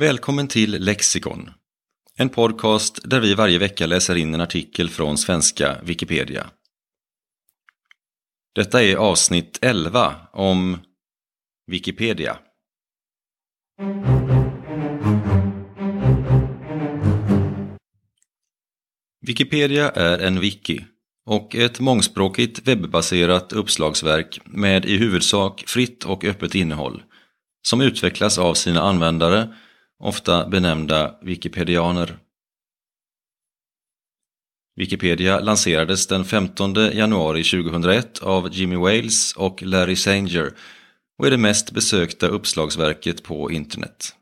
Välkommen till Lexikon. En podcast där vi varje vecka läser in en artikel från svenska Wikipedia. Detta är avsnitt 11 om Wikipedia. Wikipedia är en wiki och ett mångspråkigt webbaserat uppslagsverk med i huvudsak fritt och öppet innehåll som utvecklas av sina användare ofta benämnda wikipedianer. Wikipedia lanserades den 15 januari 2001 av Jimmy Wales och Larry Sanger och är det mest besökta uppslagsverket på internet.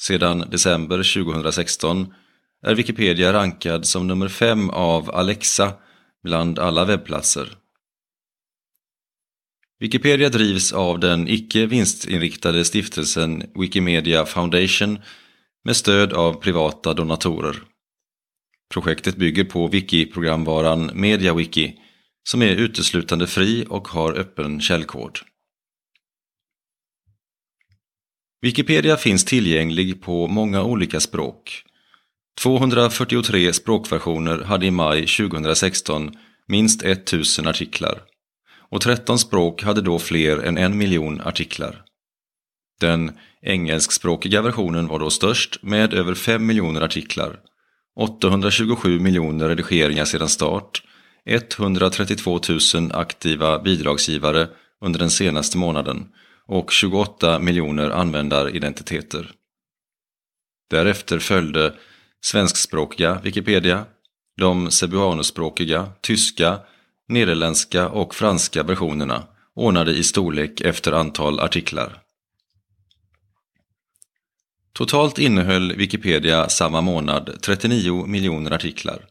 Sedan december 2016 är Wikipedia rankad som nummer fem av Alexa bland alla webbplatser Wikipedia drivs av den icke vinstinriktade stiftelsen Wikimedia Foundation med stöd av privata donatorer. Projektet bygger på wiki-programvaran MediaWiki som är uteslutande fri och har öppen källkod. Wikipedia finns tillgänglig på många olika språk. 243 språkversioner hade i maj 2016 minst 1000 artiklar och 13 språk hade då fler än en miljon artiklar. Den engelskspråkiga versionen var då störst med över 5 miljoner artiklar, 827 miljoner redigeringar sedan start, 132 000 aktiva bidragsgivare under den senaste månaden och 28 miljoner användaridentiteter. Därefter följde svenskspråkiga Wikipedia, de sebuanospråkiga, tyska nederländska och franska versionerna ordnade i storlek efter antal artiklar. Totalt innehöll Wikipedia samma månad 39 miljoner artiklar.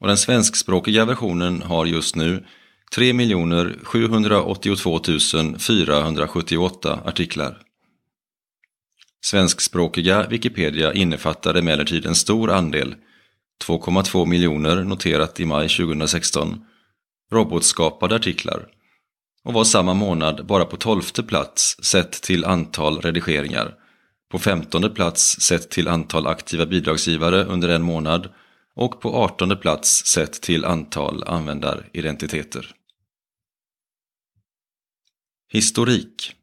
Och den svenskspråkiga versionen har just nu 3 782 478 artiklar. Svenskspråkiga Wikipedia innefattar emellertid en stor andel, 2,2 miljoner noterat i maj 2016, robotskapade artiklar och var samma månad bara på tolfte plats sett till antal redigeringar, på femtonde plats sett till antal aktiva bidragsgivare under en månad och på artonde plats sett till antal användaridentiteter. Historik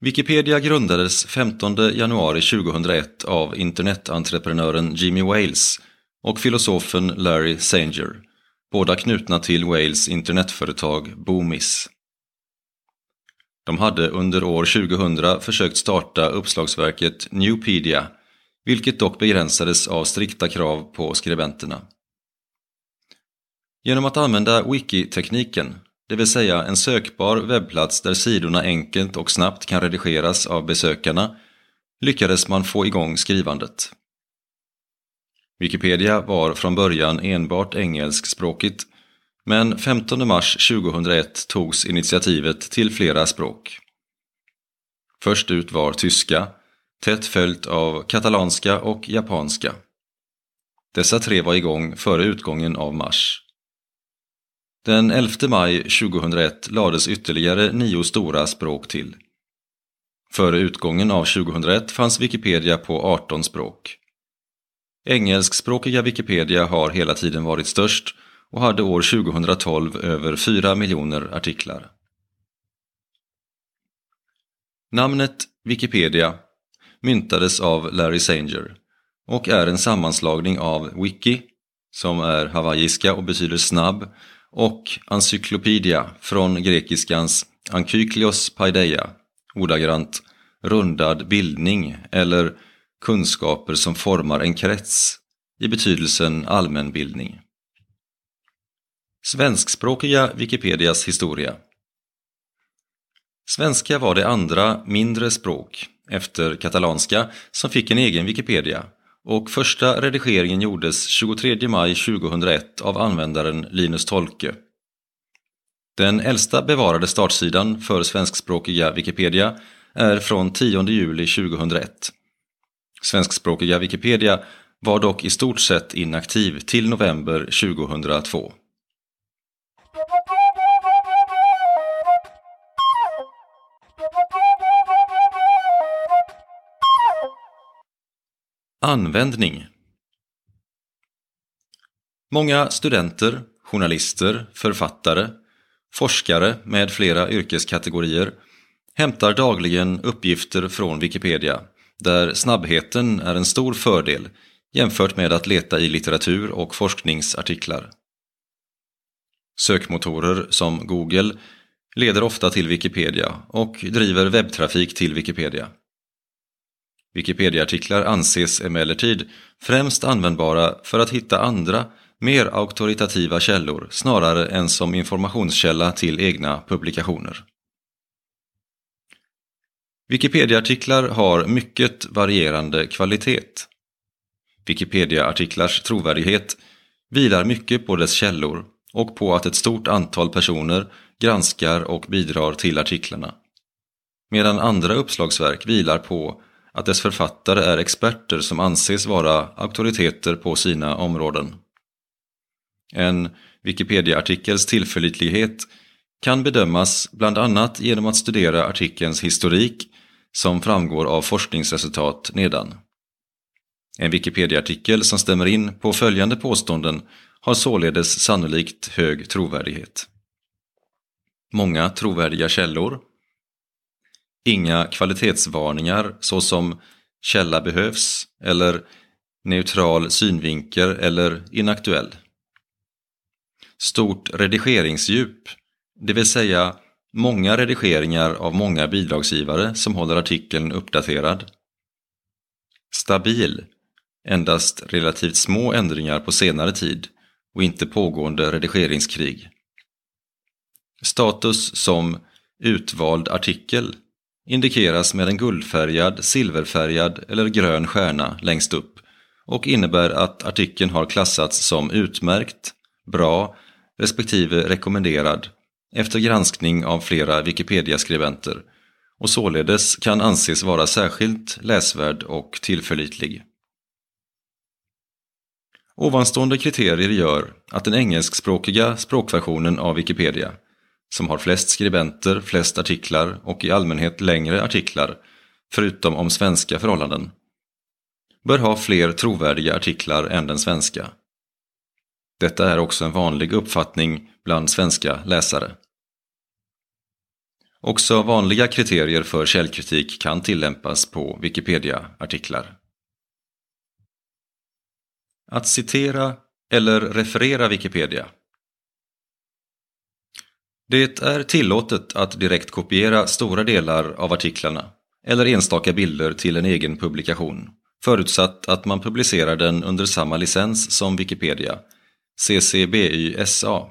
Wikipedia grundades 15 januari 2001 av internetentreprenören Jimmy Wales och filosofen Larry Sanger, båda knutna till Wales internetföretag Boomis. De hade under år 2000 försökt starta uppslagsverket Newpedia, vilket dock begränsades av strikta krav på skribenterna. Genom att använda wiki-tekniken, det vill säga en sökbar webbplats där sidorna enkelt och snabbt kan redigeras av besökarna, lyckades man få igång skrivandet. Wikipedia var från början enbart engelskspråkigt, men 15 mars 2001 togs initiativet till flera språk. Först ut var tyska, tätt följt av katalanska och japanska. Dessa tre var igång före utgången av mars. Den 11 maj 2001 lades ytterligare nio stora språk till. Före utgången av 2001 fanns Wikipedia på 18 språk. Engelskspråkiga Wikipedia har hela tiden varit störst och hade år 2012 över 4 miljoner artiklar. Namnet Wikipedia myntades av Larry Sanger och är en sammanslagning av wiki, som är hawaiiska och betyder snabb, och encyklopedia från grekiskans ankyklios paideia, ordagrant rundad bildning eller kunskaper som formar en krets i betydelsen allmänbildning. Svenskspråkiga Wikipedias historia Svenska var det andra mindre språk, efter katalanska, som fick en egen Wikipedia och första redigeringen gjordes 23 maj 2001 av användaren Linus Tolke. Den äldsta bevarade startsidan för svenskspråkiga Wikipedia är från 10 juli 2001 svenskspråkiga Wikipedia var dock i stort sett inaktiv till november 2002. Användning Många studenter, journalister, författare, forskare med flera yrkeskategorier hämtar dagligen uppgifter från Wikipedia där snabbheten är en stor fördel jämfört med att leta i litteratur och forskningsartiklar. Sökmotorer som Google leder ofta till Wikipedia och driver webbtrafik till Wikipedia. Wikipedia-artiklar anses emellertid främst användbara för att hitta andra, mer auktoritativa källor snarare än som informationskälla till egna publikationer. Wikipedia-artiklar har mycket varierande kvalitet. Wikipedia-artiklars trovärdighet vilar mycket på dess källor och på att ett stort antal personer granskar och bidrar till artiklarna. Medan andra uppslagsverk vilar på att dess författare är experter som anses vara auktoriteter på sina områden. En Wikipedia-artikels tillförlitlighet kan bedömas bland annat genom att studera artikelns historik som framgår av forskningsresultat nedan. En Wikipedia-artikel som stämmer in på följande påståenden har således sannolikt hög trovärdighet. Många trovärdiga källor. Inga kvalitetsvarningar såsom “källa behövs” eller “neutral synvinkel” eller “inaktuell” stort redigeringsdjup, det vill säga Många redigeringar av många bidragsgivare som håller artikeln uppdaterad. Stabil. Endast relativt små ändringar på senare tid och inte pågående redigeringskrig. Status som utvald artikel indikeras med en guldfärgad, silverfärgad eller grön stjärna längst upp och innebär att artikeln har klassats som utmärkt, bra respektive rekommenderad efter granskning av flera Wikipedia-skribenter och således kan anses vara särskilt läsvärd och tillförlitlig. Ovanstående kriterier gör att den engelskspråkiga språkversionen av Wikipedia, som har flest skribenter, flest artiklar och i allmänhet längre artiklar, förutom om svenska förhållanden, bör ha fler trovärdiga artiklar än den svenska. Detta är också en vanlig uppfattning bland svenska läsare. Också vanliga kriterier för källkritik kan tillämpas på Wikipedia-artiklar. Att citera eller referera Wikipedia Det är tillåtet att direkt kopiera stora delar av artiklarna eller enstaka bilder till en egen publikation, förutsatt att man publicerar den under samma licens som Wikipedia CCBY-SA.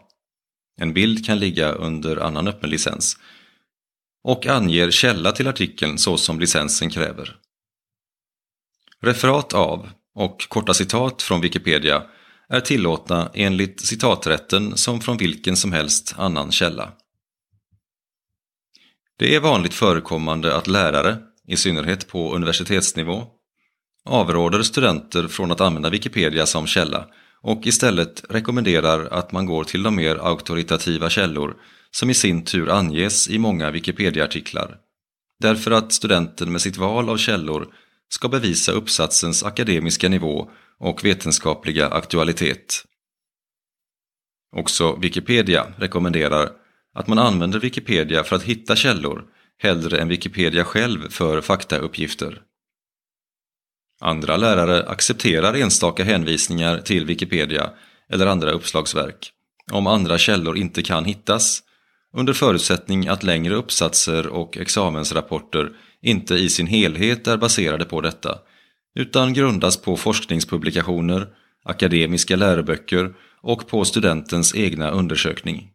En bild kan ligga under annan öppen licens och anger källa till artikeln så som licensen kräver. Referat av och korta citat från Wikipedia är tillåtna enligt citaträtten som från vilken som helst annan källa. Det är vanligt förekommande att lärare, i synnerhet på universitetsnivå, avråder studenter från att använda Wikipedia som källa och istället rekommenderar att man går till de mer auktoritativa källor som i sin tur anges i många Wikipedia-artiklar. Därför att studenten med sitt val av källor ska bevisa uppsatsens akademiska nivå och vetenskapliga aktualitet. Också Wikipedia rekommenderar att man använder Wikipedia för att hitta källor hellre än Wikipedia själv för faktauppgifter. Andra lärare accepterar enstaka hänvisningar till Wikipedia eller andra uppslagsverk, om andra källor inte kan hittas, under förutsättning att längre uppsatser och examensrapporter inte i sin helhet är baserade på detta, utan grundas på forskningspublikationer, akademiska läroböcker och på studentens egna undersökning.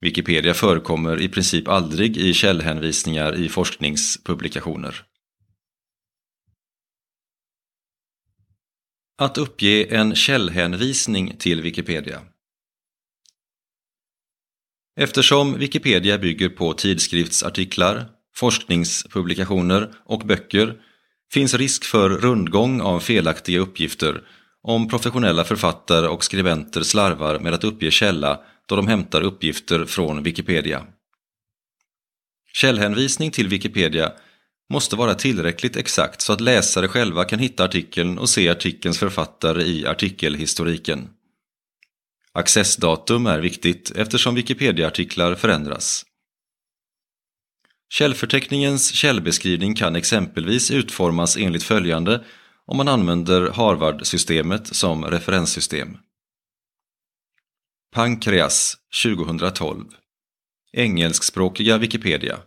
Wikipedia förekommer i princip aldrig i källhänvisningar i forskningspublikationer. Att uppge en källhänvisning till Wikipedia. Eftersom Wikipedia bygger på tidskriftsartiklar, forskningspublikationer och böcker finns risk för rundgång av felaktiga uppgifter om professionella författare och skribenter slarvar med att uppge källa då de hämtar uppgifter från Wikipedia. Källhänvisning till Wikipedia måste vara tillräckligt exakt så att läsare själva kan hitta artikeln och se artikelns författare i artikelhistoriken. Accessdatum är viktigt eftersom Wikipedia-artiklar förändras. Källförteckningens källbeskrivning kan exempelvis utformas enligt följande om man använder Harvard-systemet som referenssystem. Pankreas 2012 Engelskspråkiga Wikipedia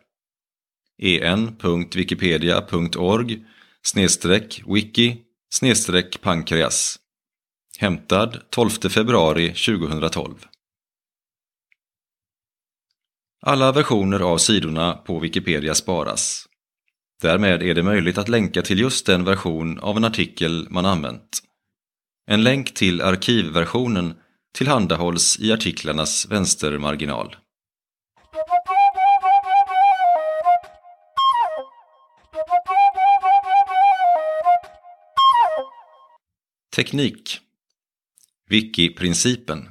en.wikipedia.org wiki pankreas. Hämtad 12 februari 2012. Alla versioner av sidorna på Wikipedia sparas. Därmed är det möjligt att länka till just den version av en artikel man använt. En länk till arkivversionen tillhandahålls i artiklarnas vänstermarginal. Teknik Wiki-principen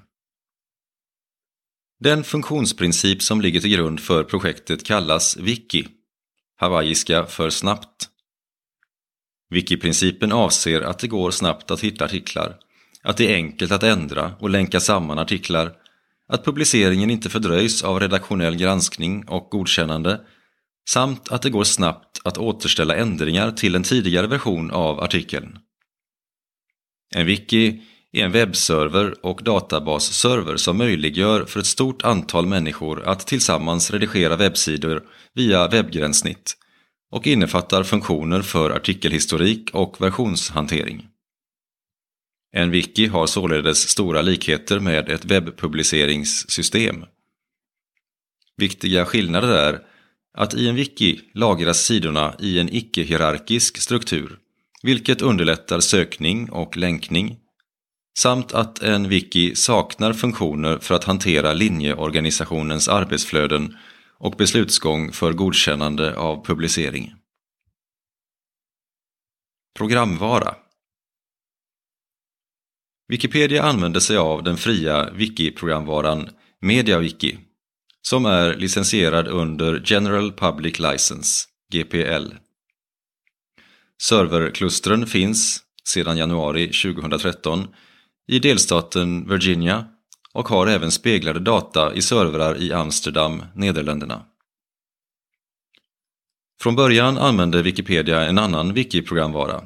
Den funktionsprincip som ligger till grund för projektet kallas wiki, hawaiiska för snabbt. Wiki-principen avser att det går snabbt att hitta artiklar, att det är enkelt att ändra och länka samman artiklar, att publiceringen inte fördröjs av redaktionell granskning och godkännande samt att det går snabbt att återställa ändringar till en tidigare version av artikeln. En wiki är en webbserver och databasserver som möjliggör för ett stort antal människor att tillsammans redigera webbsidor via webbgränssnitt och innefattar funktioner för artikelhistorik och versionshantering. En wiki har således stora likheter med ett webbpubliceringssystem. Viktiga skillnader är att i en wiki lagras sidorna i en icke-hierarkisk struktur vilket underlättar sökning och länkning, samt att en wiki saknar funktioner för att hantera linjeorganisationens arbetsflöden och beslutsgång för godkännande av publicering. Programvara Wikipedia använder sig av den fria wiki-programvaran MediaWiki som är licensierad under General Public License, GPL. Serverklustren finns sedan januari 2013 i delstaten Virginia och har även speglade data i servrar i Amsterdam, Nederländerna. Från början använde Wikipedia en annan wiki-programvara,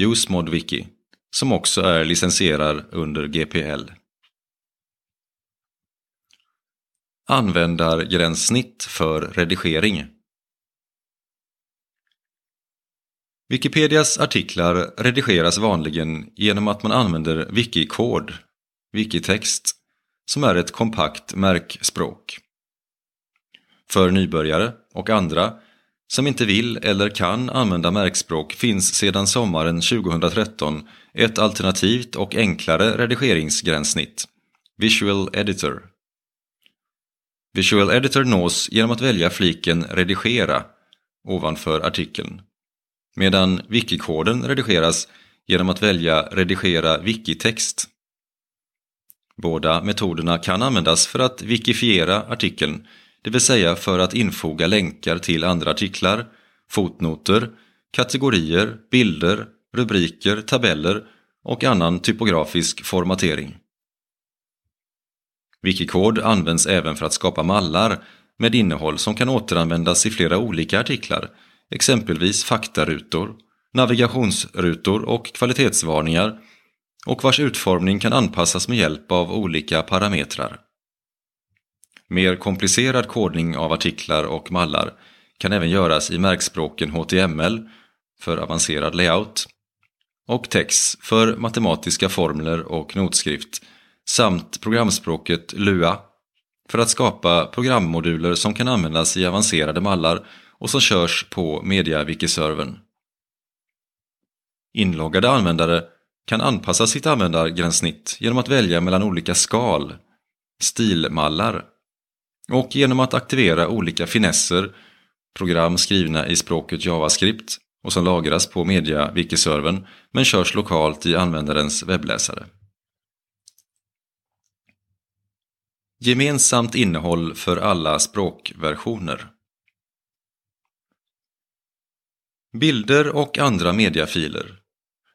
UseModWiki, som också är licensierad under GPL. Användargränssnitt för redigering Wikipedias artiklar redigeras vanligen genom att man använder wiki-kod, wiki-text, som är ett kompakt märkspråk. För nybörjare och andra som inte vill eller kan använda märkspråk finns sedan sommaren 2013 ett alternativt och enklare redigeringsgränssnitt, Visual Editor. Visual Editor nås genom att välja fliken Redigera ovanför artikeln medan wikikoden redigeras genom att välja Redigera wikitext. Båda metoderna kan användas för att wikifiera artikeln, det vill säga för att infoga länkar till andra artiklar, fotnoter, kategorier, bilder, rubriker, tabeller och annan typografisk formatering. Wikikod används även för att skapa mallar med innehåll som kan återanvändas i flera olika artiklar, exempelvis faktarutor, navigationsrutor och kvalitetsvarningar och vars utformning kan anpassas med hjälp av olika parametrar. Mer komplicerad kodning av artiklar och mallar kan även göras i märkspråken HTML för avancerad layout och TEX för matematiska formler och notskrift samt programspråket LUA för att skapa programmoduler som kan användas i avancerade mallar och som körs på MediaWiki-servern. Inloggade användare kan anpassa sitt användargränssnitt genom att välja mellan olika skal, stilmallar och genom att aktivera olika finesser, program skrivna i språket JavaScript och som lagras på MediaWiki-servern men körs lokalt i användarens webbläsare. Gemensamt innehåll för alla språkversioner Bilder och andra mediafiler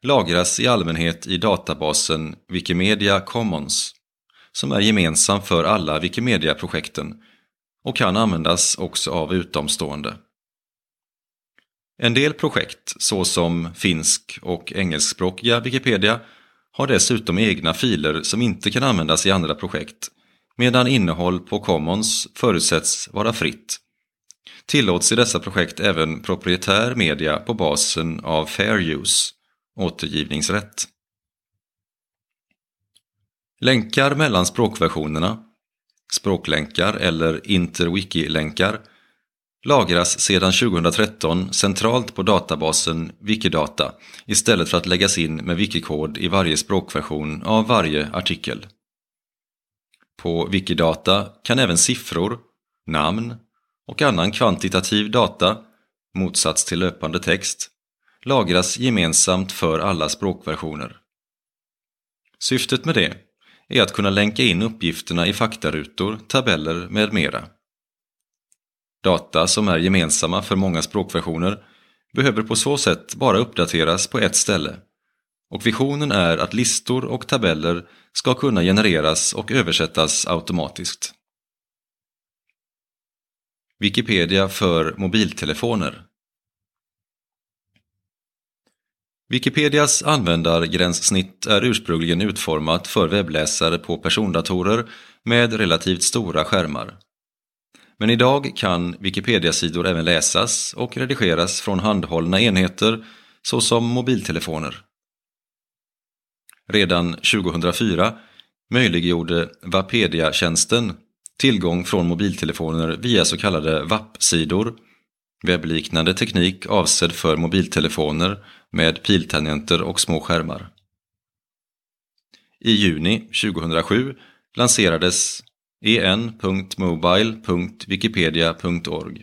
lagras i allmänhet i databasen Wikimedia Commons som är gemensam för alla Wikimedia-projekten och kan användas också av utomstående. En del projekt, såsom finsk och engelskspråkiga Wikipedia, har dessutom egna filer som inte kan användas i andra projekt, medan innehåll på Commons förutsätts vara fritt tillåts i dessa projekt även proprietär media på basen av fair use, återgivningsrätt. Länkar mellan språkversionerna, språklänkar eller interwiki-länkar, lagras sedan 2013 centralt på databasen Wikidata istället för att läggas in med wikikod i varje språkversion av varje artikel. På Wikidata kan även siffror, namn och annan kvantitativ data, motsats till löpande text, lagras gemensamt för alla språkversioner. Syftet med det är att kunna länka in uppgifterna i faktarutor, tabeller med mera. Data som är gemensamma för många språkversioner behöver på så sätt bara uppdateras på ett ställe och visionen är att listor och tabeller ska kunna genereras och översättas automatiskt. Wikipedia för mobiltelefoner. Wikipedias användargränssnitt är ursprungligen utformat för webbläsare på persondatorer med relativt stora skärmar. Men idag kan Wikipedia-sidor även läsas och redigeras från handhållna enheter såsom mobiltelefoner. Redan 2004 möjliggjorde wapedia tjänsten tillgång från mobiltelefoner via så kallade VAP-sidor, webbliknande teknik avsedd för mobiltelefoner med piltangenter och små skärmar. I juni 2007 lanserades en.mobile.wikipedia.org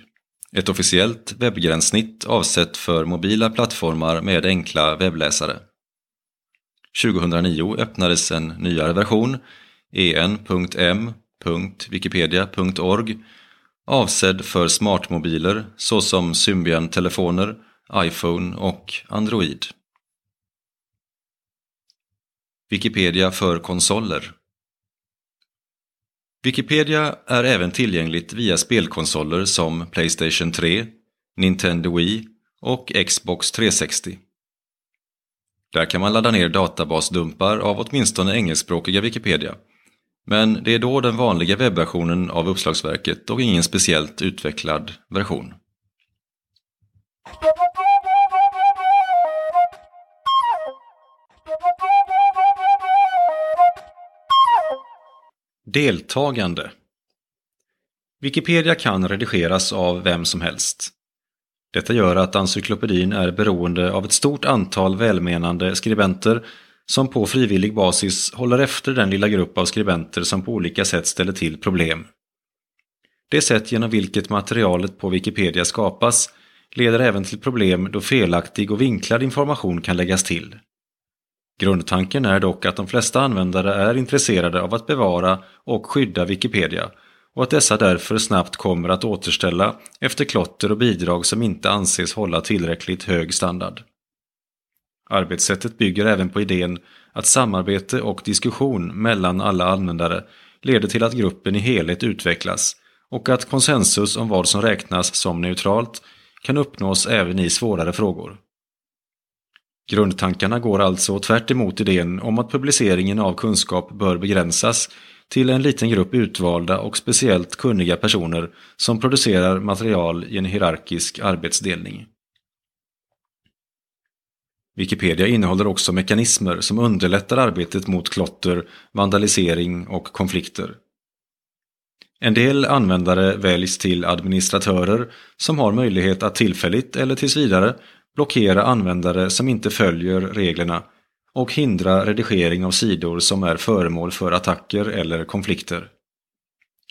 ett officiellt webbgränssnitt avsett för mobila plattformar med enkla webbläsare. 2009 öppnades en nyare version, en.m www.wikipedia.org avsedd för smartmobiler såsom Symbian-telefoner, iPhone och Android. Wikipedia för konsoler Wikipedia är även tillgängligt via spelkonsoler som Playstation 3, Nintendo Wii och Xbox 360. Där kan man ladda ner databasdumpar av åtminstone engelskspråkiga Wikipedia men det är då den vanliga webbversionen av uppslagsverket och ingen speciellt utvecklad version. Deltagande Wikipedia kan redigeras av vem som helst. Detta gör att encyklopedin är beroende av ett stort antal välmenande skribenter som på frivillig basis håller efter den lilla grupp av skribenter som på olika sätt ställer till problem. Det sätt genom vilket materialet på Wikipedia skapas leder även till problem då felaktig och vinklad information kan läggas till. Grundtanken är dock att de flesta användare är intresserade av att bevara och skydda Wikipedia och att dessa därför snabbt kommer att återställa efter klotter och bidrag som inte anses hålla tillräckligt hög standard. Arbetssättet bygger även på idén att samarbete och diskussion mellan alla användare leder till att gruppen i helhet utvecklas och att konsensus om vad som räknas som neutralt kan uppnås även i svårare frågor. Grundtankarna går alltså tvärt idén om att publiceringen av kunskap bör begränsas till en liten grupp utvalda och speciellt kunniga personer som producerar material i en hierarkisk arbetsdelning. Wikipedia innehåller också mekanismer som underlättar arbetet mot klotter, vandalisering och konflikter. En del användare väljs till administratörer som har möjlighet att tillfälligt eller tills vidare blockera användare som inte följer reglerna och hindra redigering av sidor som är föremål för attacker eller konflikter.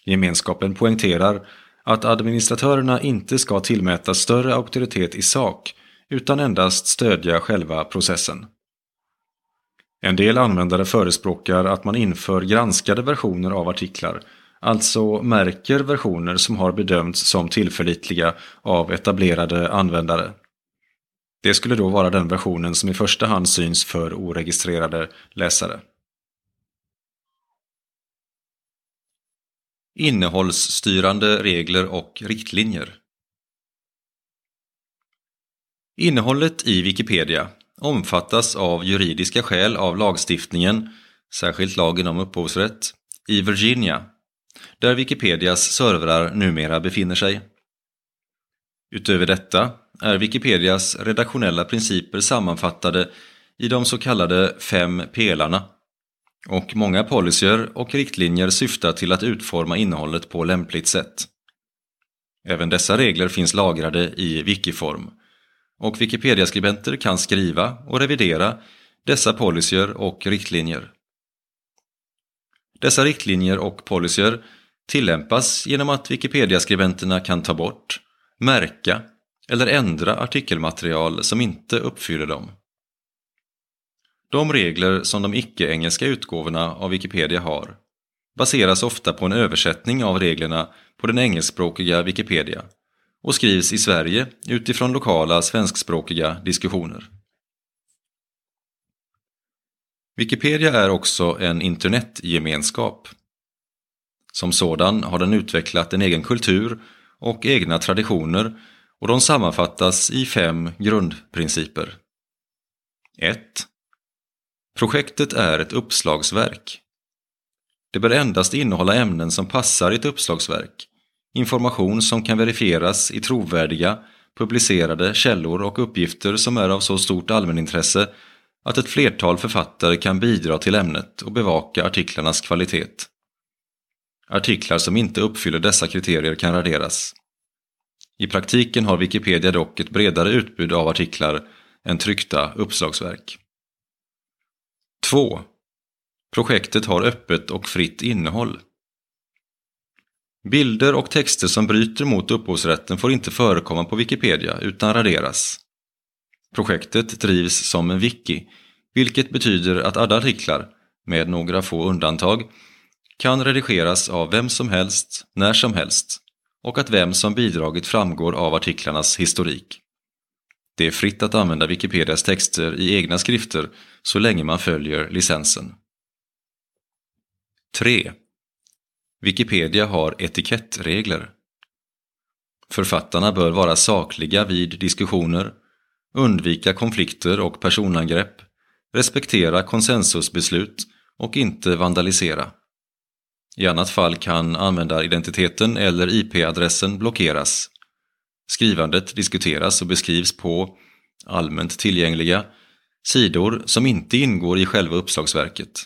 Gemenskapen poängterar att administratörerna inte ska tillmätas större auktoritet i sak utan endast stödja själva processen. En del användare förespråkar att man inför granskade versioner av artiklar, alltså märker versioner som har bedömts som tillförlitliga av etablerade användare. Det skulle då vara den versionen som i första hand syns för oregistrerade läsare. Innehållsstyrande regler och riktlinjer Innehållet i Wikipedia omfattas av juridiska skäl av lagstiftningen, särskilt lagen om upphovsrätt, i Virginia, där Wikipedias servrar numera befinner sig. Utöver detta är Wikipedias redaktionella principer sammanfattade i de så kallade fem pelarna och många policyer och riktlinjer syftar till att utforma innehållet på lämpligt sätt. Även dessa regler finns lagrade i wikiform och Wikipedia-skribenter kan skriva och revidera dessa policyer och riktlinjer. Dessa riktlinjer och policyer tillämpas genom att Wikipedia-skribenterna kan ta bort, märka eller ändra artikelmaterial som inte uppfyller dem. De regler som de icke-engelska utgåvorna av Wikipedia har baseras ofta på en översättning av reglerna på den engelskspråkiga Wikipedia och skrivs i Sverige utifrån lokala svenskspråkiga diskussioner. Wikipedia är också en internetgemenskap. Som sådan har den utvecklat en egen kultur och egna traditioner och de sammanfattas i fem grundprinciper. 1. Projektet är ett uppslagsverk. Det bör endast innehålla ämnen som passar i ett uppslagsverk information som kan verifieras i trovärdiga, publicerade källor och uppgifter som är av så stort allmänintresse att ett flertal författare kan bidra till ämnet och bevaka artiklarnas kvalitet. Artiklar som inte uppfyller dessa kriterier kan raderas. I praktiken har Wikipedia dock ett bredare utbud av artiklar än tryckta uppslagsverk. 2. Projektet har öppet och fritt innehåll. Bilder och texter som bryter mot upphovsrätten får inte förekomma på Wikipedia utan raderas. Projektet drivs som en wiki, vilket betyder att alla artiklar, med några få undantag, kan redigeras av vem som helst, när som helst och att vem som bidragit framgår av artiklarnas historik. Det är fritt att använda Wikipedias texter i egna skrifter så länge man följer licensen. 3. Wikipedia har etikettregler. Författarna bör vara sakliga vid diskussioner, undvika konflikter och personangrepp, respektera konsensusbeslut och inte vandalisera. I annat fall kan användaridentiteten eller IP-adressen blockeras. Skrivandet diskuteras och beskrivs på allmänt tillgängliga sidor som inte ingår i själva uppslagsverket.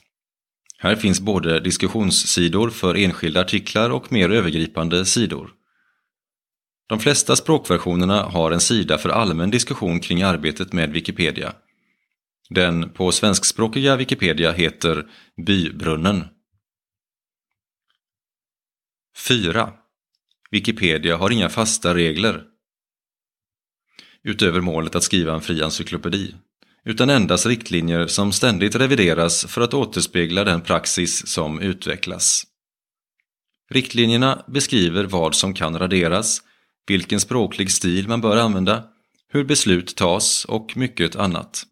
Här finns både diskussionssidor för enskilda artiklar och mer övergripande sidor. De flesta språkversionerna har en sida för allmän diskussion kring arbetet med Wikipedia. Den på svenskspråkiga Wikipedia heter Bybrunnen. 4. Wikipedia har inga fasta regler. Utöver målet att skriva en fri encyklopedi utan endast riktlinjer som ständigt revideras för att återspegla den praxis som utvecklas. Riktlinjerna beskriver vad som kan raderas, vilken språklig stil man bör använda, hur beslut tas och mycket annat.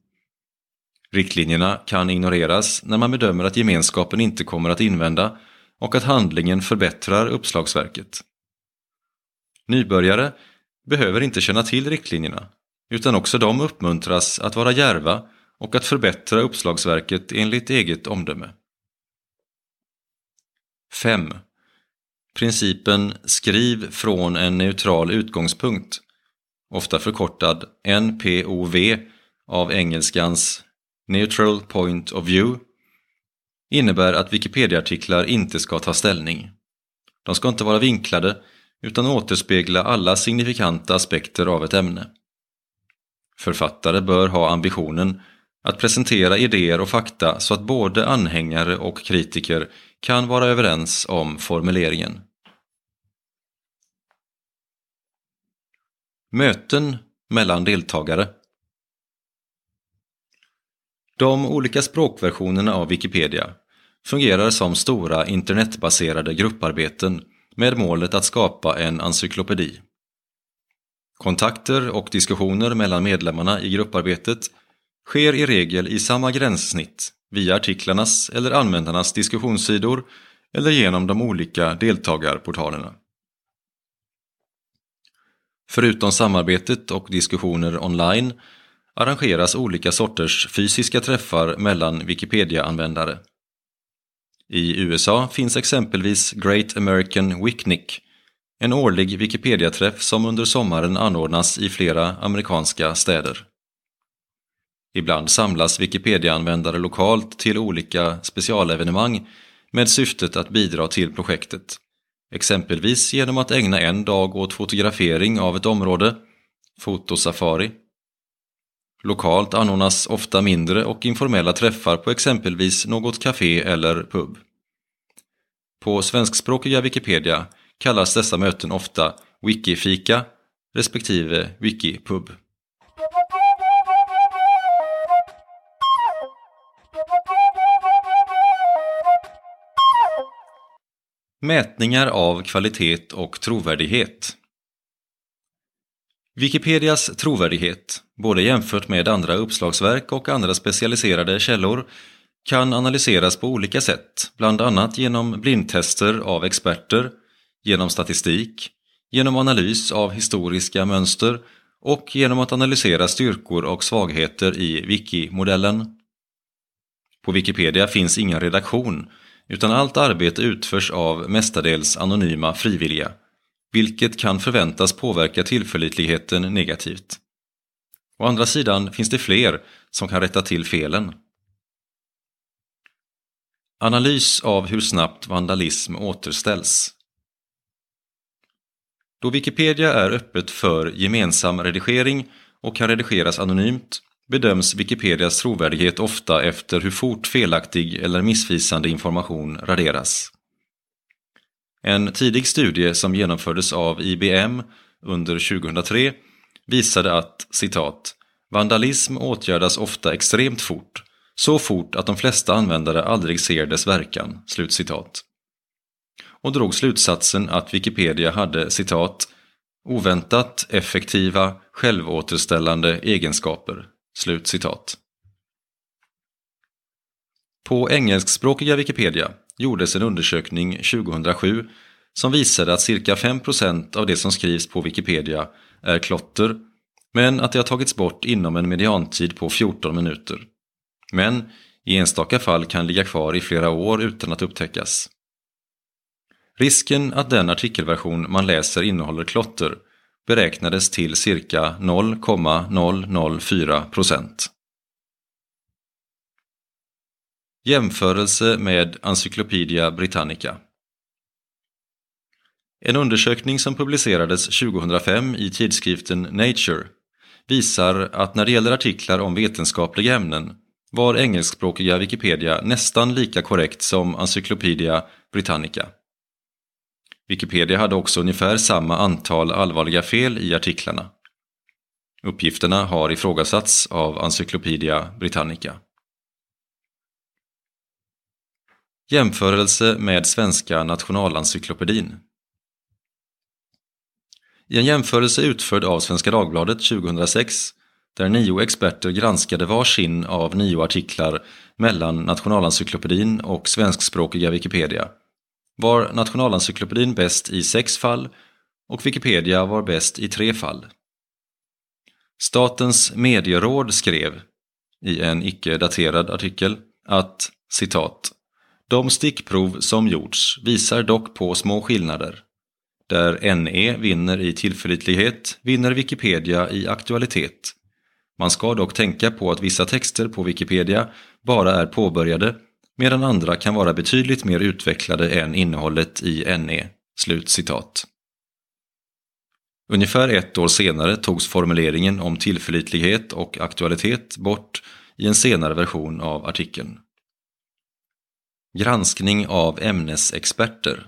Riktlinjerna kan ignoreras när man bedömer att gemenskapen inte kommer att invända och att handlingen förbättrar uppslagsverket. Nybörjare behöver inte känna till riktlinjerna utan också de uppmuntras att vara järva och att förbättra uppslagsverket enligt eget omdöme. 5. Principen Skriv från en neutral utgångspunkt, ofta förkortad NPOV av engelskans Neutral Point of View, innebär att Wikipedia-artiklar inte ska ta ställning. De ska inte vara vinklade utan återspegla alla signifikanta aspekter av ett ämne. Författare bör ha ambitionen att presentera idéer och fakta så att både anhängare och kritiker kan vara överens om formuleringen. Möten mellan deltagare De olika språkversionerna av Wikipedia fungerar som stora internetbaserade grupparbeten med målet att skapa en encyklopedi. Kontakter och diskussioner mellan medlemmarna i grupparbetet sker i regel i samma gränssnitt via artiklarnas eller användarnas diskussionssidor eller genom de olika deltagarportalerna. Förutom samarbetet och diskussioner online arrangeras olika sorters fysiska träffar mellan Wikipedia-användare. I USA finns exempelvis Great American Wicnic en årlig Wikipedia-träff som under sommaren anordnas i flera amerikanska städer. Ibland samlas Wikipedia-användare lokalt till olika specialevenemang med syftet att bidra till projektet. Exempelvis genom att ägna en dag åt fotografering av ett område, fotosafari. Lokalt anordnas ofta mindre och informella träffar på exempelvis något café eller pub. På svenskspråkiga Wikipedia kallas dessa möten ofta wikifika respektive wikipub. Mätningar av kvalitet och trovärdighet Wikipedias trovärdighet, både jämfört med andra uppslagsverk och andra specialiserade källor, kan analyseras på olika sätt, bland annat genom blindtester av experter, genom statistik, genom analys av historiska mönster och genom att analysera styrkor och svagheter i wiki-modellen. På Wikipedia finns ingen redaktion, utan allt arbete utförs av mestadels anonyma frivilliga, vilket kan förväntas påverka tillförlitligheten negativt. Å andra sidan finns det fler som kan rätta till felen. Analys av hur snabbt vandalism återställs då Wikipedia är öppet för gemensam redigering och kan redigeras anonymt bedöms Wikipedias trovärdighet ofta efter hur fort felaktig eller missvisande information raderas. En tidig studie som genomfördes av IBM under 2003 visade att citat Vandalism åtgärdas ofta extremt fort, så fort att de flesta användare aldrig ser dess verkan." Slutcitat och drog slutsatsen att Wikipedia hade citat oväntat effektiva självåterställande egenskaper. Slut citat. På engelskspråkiga Wikipedia gjordes en undersökning 2007 som visade att cirka 5 av det som skrivs på Wikipedia är klotter, men att det har tagits bort inom en mediantid på 14 minuter. Men i enstaka fall kan ligga kvar i flera år utan att upptäckas. Risken att den artikelversion man läser innehåller klotter beräknades till cirka 0,004 Jämförelse med Encyclopedia Britannica En undersökning som publicerades 2005 i tidskriften Nature visar att när det gäller artiklar om vetenskapliga ämnen var engelskspråkiga Wikipedia nästan lika korrekt som Encyclopedia Britannica. Wikipedia hade också ungefär samma antal allvarliga fel i artiklarna. Uppgifterna har ifrågasatts av Encyclopedia Britannica. Jämförelse med Svenska Nationalencyklopedin I en jämförelse utförd av Svenska Dagbladet 2006 där nio experter granskade varsin av nio artiklar mellan Nationalencyklopedin och svenskspråkiga Wikipedia var Nationalencyklopedin bäst i sex fall och Wikipedia var bäst i tre fall. Statens medieråd skrev, i en icke daterad artikel, att citat de stickprov som gjorts visar dock på små skillnader. Där NE vinner i tillförlitlighet vinner Wikipedia i aktualitet. Man ska dock tänka på att vissa texter på Wikipedia bara är påbörjade medan andra kan vara betydligt mer utvecklade än innehållet i NE. Slut Ungefär ett år senare togs formuleringen om tillförlitlighet och aktualitet bort i en senare version av artikeln. Granskning av ämnesexperter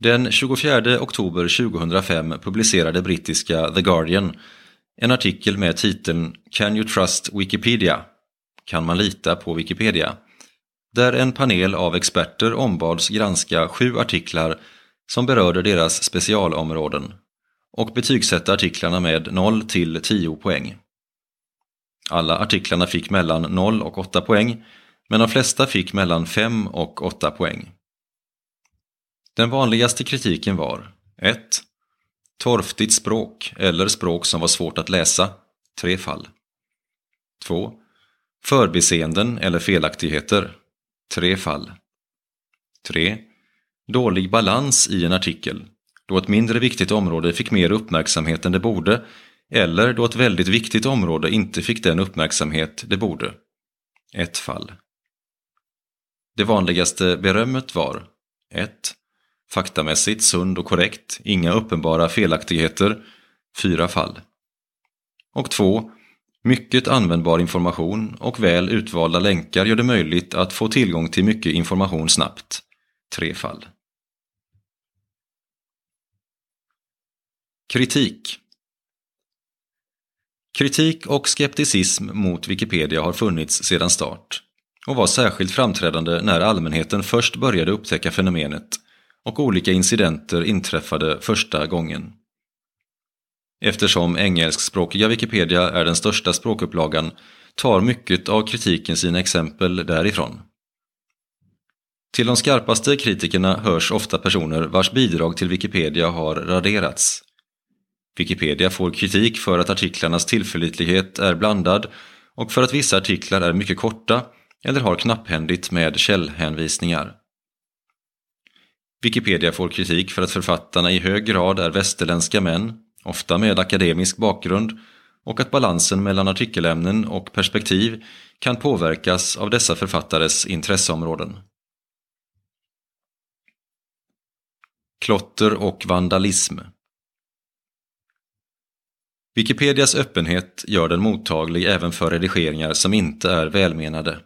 Den 24 oktober 2005 publicerade brittiska The Guardian en artikel med titeln “Can you trust Wikipedia?” Kan man lita på Wikipedia? Där en panel av experter ombads granska sju artiklar som berörde deras specialområden och betygsätta artiklarna med 0 till 10 poäng. Alla artiklarna fick mellan 0 och 8 poäng, men de flesta fick mellan 5 och 8 poäng. Den vanligaste kritiken var 1. Torftigt språk eller språk som var svårt att läsa, 3 fall. 2. Förbiseenden eller felaktigheter. Tre fall. 3. Dålig balans i en artikel. Då ett mindre viktigt område fick mer uppmärksamhet än det borde eller då ett väldigt viktigt område inte fick den uppmärksamhet det borde. Ett fall. Det vanligaste berömmet var 1. Faktamässigt sund och korrekt, inga uppenbara felaktigheter, fyra fall. Och 2. Mycket användbar information och väl utvalda länkar gör det möjligt att få tillgång till mycket information snabbt. Tre fall. Kritik Kritik och skepticism mot Wikipedia har funnits sedan start och var särskilt framträdande när allmänheten först började upptäcka fenomenet och olika incidenter inträffade första gången. Eftersom engelskspråkiga Wikipedia är den största språkupplagan tar mycket av kritiken sina exempel därifrån. Till de skarpaste kritikerna hörs ofta personer vars bidrag till Wikipedia har raderats. Wikipedia får kritik för att artiklarnas tillförlitlighet är blandad och för att vissa artiklar är mycket korta eller har knapphändigt med källhänvisningar. Wikipedia får kritik för att författarna i hög grad är västerländska män ofta med akademisk bakgrund, och att balansen mellan artikelämnen och perspektiv kan påverkas av dessa författares intresseområden. Klotter och vandalism Wikipedias öppenhet gör den mottaglig även för redigeringar som inte är välmenade.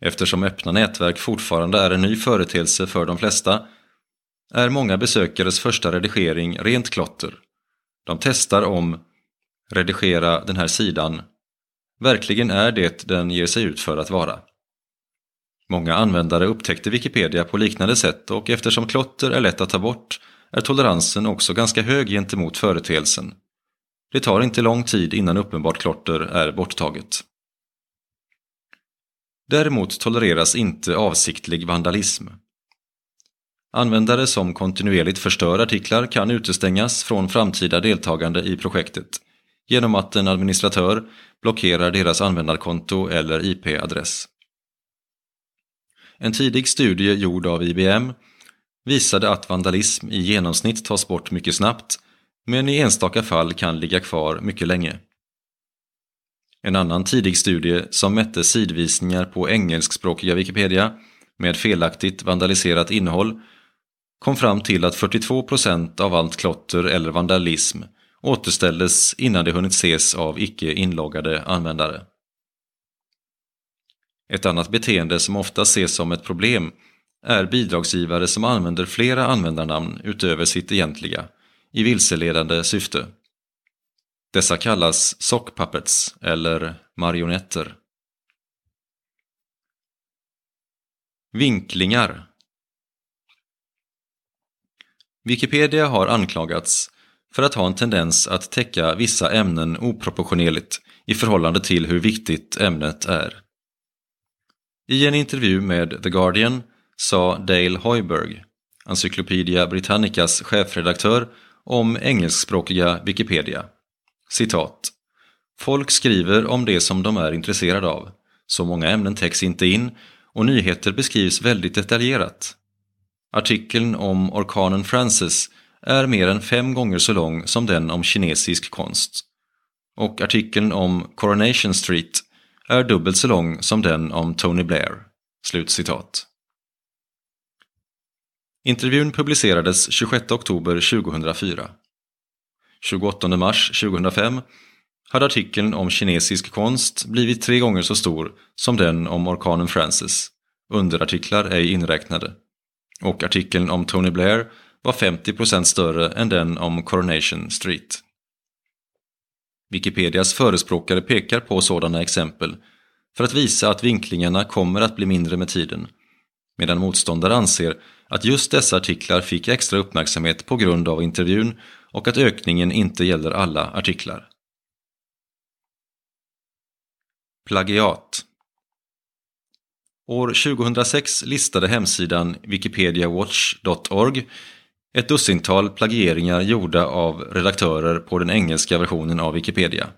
Eftersom öppna nätverk fortfarande är en ny företeelse för de flesta är många besökares första redigering rent klotter. De testar om redigera den här sidan verkligen är det den ger sig ut för att vara. Många användare upptäckte Wikipedia på liknande sätt och eftersom klotter är lätt att ta bort är toleransen också ganska hög gentemot företeelsen. Det tar inte lång tid innan uppenbart klotter är borttaget. Däremot tolereras inte avsiktlig vandalism. Användare som kontinuerligt förstör artiklar kan utestängas från framtida deltagande i projektet genom att en administratör blockerar deras användarkonto eller IP-adress. En tidig studie gjord av IBM visade att vandalism i genomsnitt tas bort mycket snabbt men i enstaka fall kan ligga kvar mycket länge. En annan tidig studie som mätte sidvisningar på engelskspråkiga Wikipedia med felaktigt vandaliserat innehåll kom fram till att 42 av allt klotter eller vandalism återställdes innan det hunnit ses av icke inloggade användare. Ett annat beteende som ofta ses som ett problem är bidragsgivare som använder flera användarnamn utöver sitt egentliga, i vilseledande syfte. Dessa kallas sockpuppets eller marionetter. Vinklingar Wikipedia har anklagats för att ha en tendens att täcka vissa ämnen oproportionerligt i förhållande till hur viktigt ämnet är. I en intervju med The Guardian sa Dale Hoiberg, Encyclopedia Britannicas chefredaktör, om engelskspråkiga Wikipedia. Citat. Folk skriver om det som de är intresserade av. Så många ämnen täcks inte in och nyheter beskrivs väldigt detaljerat. Artikeln om orkanen Francis är mer än fem gånger så lång som den om kinesisk konst. Och artikeln om Coronation Street är dubbelt så lång som den om Tony Blair." Slutcitat. Intervjun publicerades 26 oktober 2004. 28 mars 2005 hade artikeln om kinesisk konst blivit tre gånger så stor som den om orkanen Francis, underartiklar ej inräknade. Och artikeln om Tony Blair var 50% större än den om Coronation Street. Wikipedias förespråkare pekar på sådana exempel för att visa att vinklingarna kommer att bli mindre med tiden, medan motståndare anser att just dessa artiklar fick extra uppmärksamhet på grund av intervjun och att ökningen inte gäller alla artiklar. Plagiat År 2006 listade hemsidan wikipediawatch.org ett dussintal plagieringar gjorda av redaktörer på den engelska versionen av Wikipedia.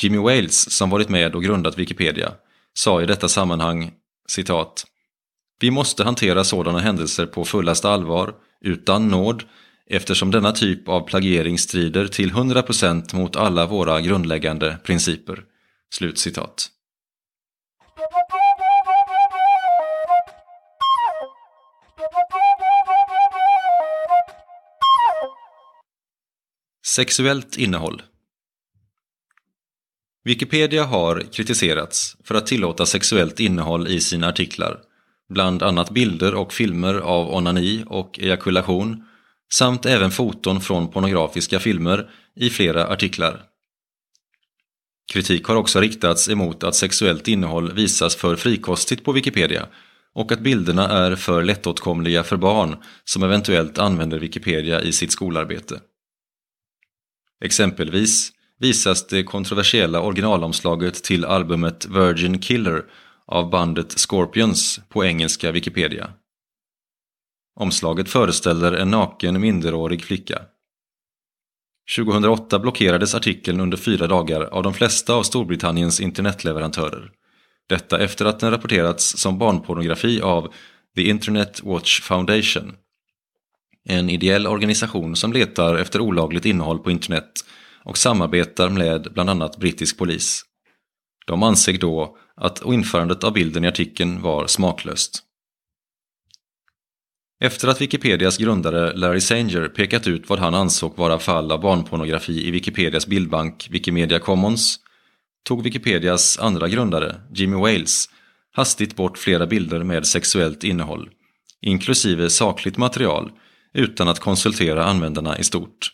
Jimmy Wales, som varit med och grundat Wikipedia, sa i detta sammanhang citat vi måste hantera sådana händelser på fullaste allvar, utan nåd, eftersom denna typ av plagiering strider till 100% mot alla våra grundläggande principer." Slut citat. Sexuellt innehåll Wikipedia har kritiserats för att tillåta sexuellt innehåll i sina artiklar, bland annat bilder och filmer av onani och ejakulation, samt även foton från pornografiska filmer i flera artiklar. Kritik har också riktats emot att sexuellt innehåll visas för frikostigt på Wikipedia och att bilderna är för lättåtkomliga för barn som eventuellt använder Wikipedia i sitt skolarbete. Exempelvis visas det kontroversiella originalomslaget till albumet Virgin Killer av bandet Scorpions på engelska Wikipedia. Omslaget föreställer en naken minderårig flicka. 2008 blockerades artikeln under fyra dagar av de flesta av Storbritanniens internetleverantörer. Detta efter att den rapporterats som barnpornografi av The Internet Watch Foundation, en ideell organisation som letar efter olagligt innehåll på internet och samarbetar med bland annat brittisk polis. De ansåg då att införandet av bilden i artikeln var smaklöst. Efter att Wikipedias grundare Larry Sanger pekat ut vad han ansåg vara fall av barnpornografi i Wikipedias bildbank Wikimedia Commons tog Wikipedias andra grundare, Jimmy Wales, hastigt bort flera bilder med sexuellt innehåll, inklusive sakligt material utan att konsultera användarna i stort.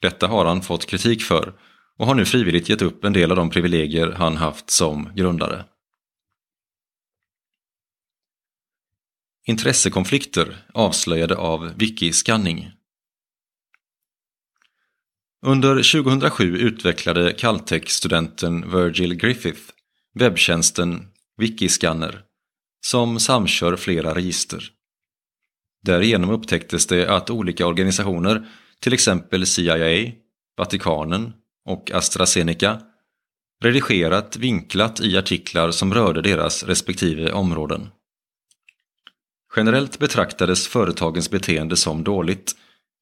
Detta har han fått kritik för och har nu frivilligt gett upp en del av de privilegier han haft som grundare. Intressekonflikter avslöjade av wiki Under 2007 utvecklade Caltech-studenten Virgil Griffith webbtjänsten Wikiscanner som samkör flera register. Därigenom upptäcktes det att olika organisationer, till exempel CIA, Vatikanen och AstraZeneca, redigerat vinklat i artiklar som rörde deras respektive områden. Generellt betraktades företagens beteende som dåligt,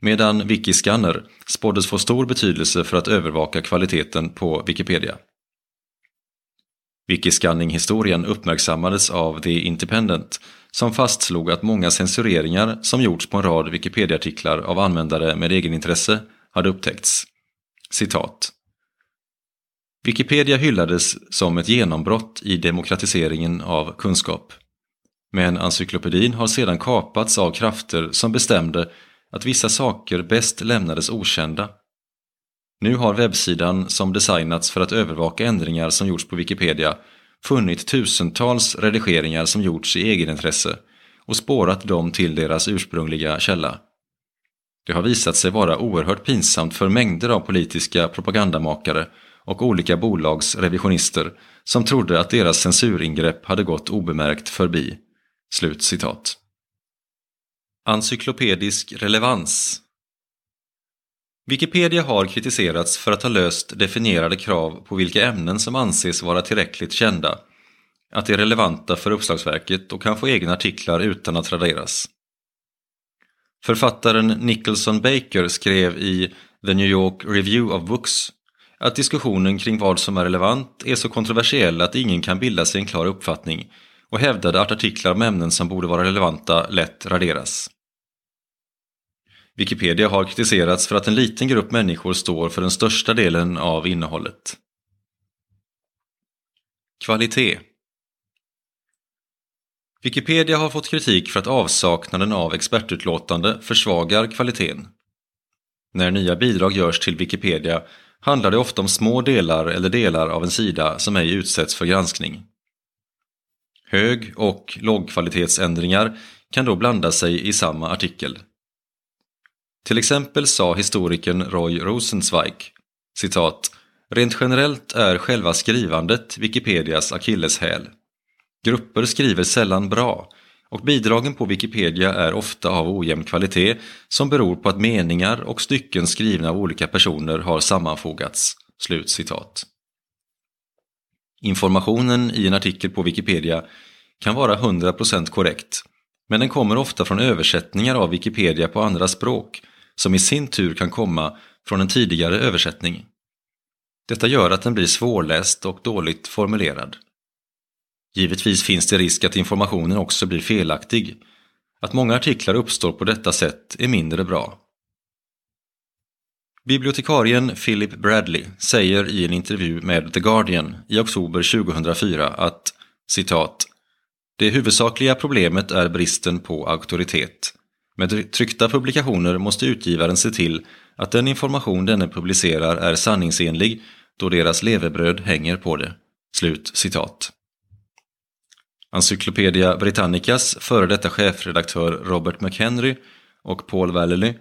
medan Wikiscanner spåddes få stor betydelse för att övervaka kvaliteten på Wikipedia. Wikiscanning-historien uppmärksammades av The Independent som fastslog att många censureringar som gjorts på en rad Wikipedia-artiklar av användare med egenintresse hade upptäckts. Citat. Wikipedia hyllades som ett genombrott i demokratiseringen av kunskap. Men encyklopedin har sedan kapats av krafter som bestämde att vissa saker bäst lämnades okända. Nu har webbsidan som designats för att övervaka ändringar som gjorts på Wikipedia funnit tusentals redigeringar som gjorts i egenintresse och spårat dem till deras ursprungliga källa. Det har visat sig vara oerhört pinsamt för mängder av politiska propagandamakare och olika bolagsrevisionister som trodde att deras censuringrepp hade gått obemärkt förbi." Slut citat. Encyklopedisk relevans Wikipedia har kritiserats för att ha löst definierade krav på vilka ämnen som anses vara tillräckligt kända, att de är relevanta för uppslagsverket och kan få egna artiklar utan att raderas. Författaren Nicholson Baker skrev i The New York Review of Books att diskussionen kring vad som är relevant är så kontroversiell att ingen kan bilda sig en klar uppfattning och hävdade att artiklar om ämnen som borde vara relevanta lätt raderas. Wikipedia har kritiserats för att en liten grupp människor står för den största delen av innehållet. Kvalitet Wikipedia har fått kritik för att avsaknaden av expertutlåtande försvagar kvaliteten. När nya bidrag görs till Wikipedia handlar det ofta om små delar eller delar av en sida som ej utsätts för granskning. Hög och lågkvalitetsändringar kan då blanda sig i samma artikel. Till exempel sa historikern Roy Rosenzweig citat Rent generellt är själva skrivandet Wikipedias akilleshäl. Grupper skriver sällan bra och bidragen på Wikipedia är ofta av ojämn kvalitet som beror på att meningar och stycken skrivna av olika personer har sammanfogats." Slut citat. Informationen i en artikel på Wikipedia kan vara 100% korrekt, men den kommer ofta från översättningar av Wikipedia på andra språk som i sin tur kan komma från en tidigare översättning. Detta gör att den blir svårläst och dåligt formulerad. Givetvis finns det risk att informationen också blir felaktig. Att många artiklar uppstår på detta sätt är mindre bra. Bibliotekarien Philip Bradley säger i en intervju med The Guardian i oktober 2004 att citat, “Det huvudsakliga problemet är bristen på auktoritet. Med tryckta publikationer måste utgivaren se till att den information denne publicerar är sanningsenlig då deras levebröd hänger på det. Slut citat. Encyclopedia Britannicas före detta chefredaktör Robert McHenry och Paul Vallely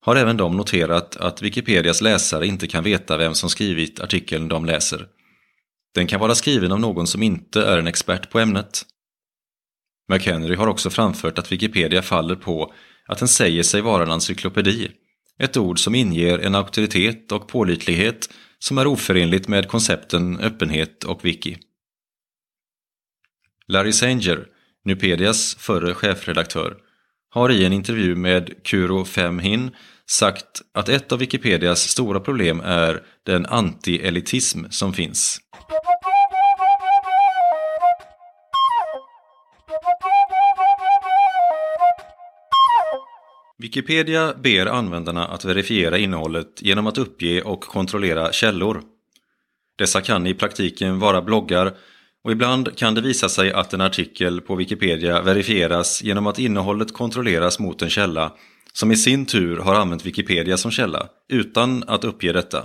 har även de noterat att Wikipedias läsare inte kan veta vem som skrivit artikeln de läser. Den kan vara skriven av någon som inte är en expert på ämnet. McHenry har också framfört att Wikipedia faller på att den säger sig vara en encyklopedi. Ett ord som inger en auktoritet och pålitlighet som är oförenligt med koncepten öppenhet och wiki. Larry Sanger, Nupedias förre chefredaktör, har i en intervju med Kuro Hin sagt att ett av Wikipedias stora problem är den antielitism som finns. Wikipedia ber användarna att verifiera innehållet genom att uppge och kontrollera källor. Dessa kan i praktiken vara bloggar och ibland kan det visa sig att en artikel på Wikipedia verifieras genom att innehållet kontrolleras mot en källa som i sin tur har använt Wikipedia som källa utan att uppge detta.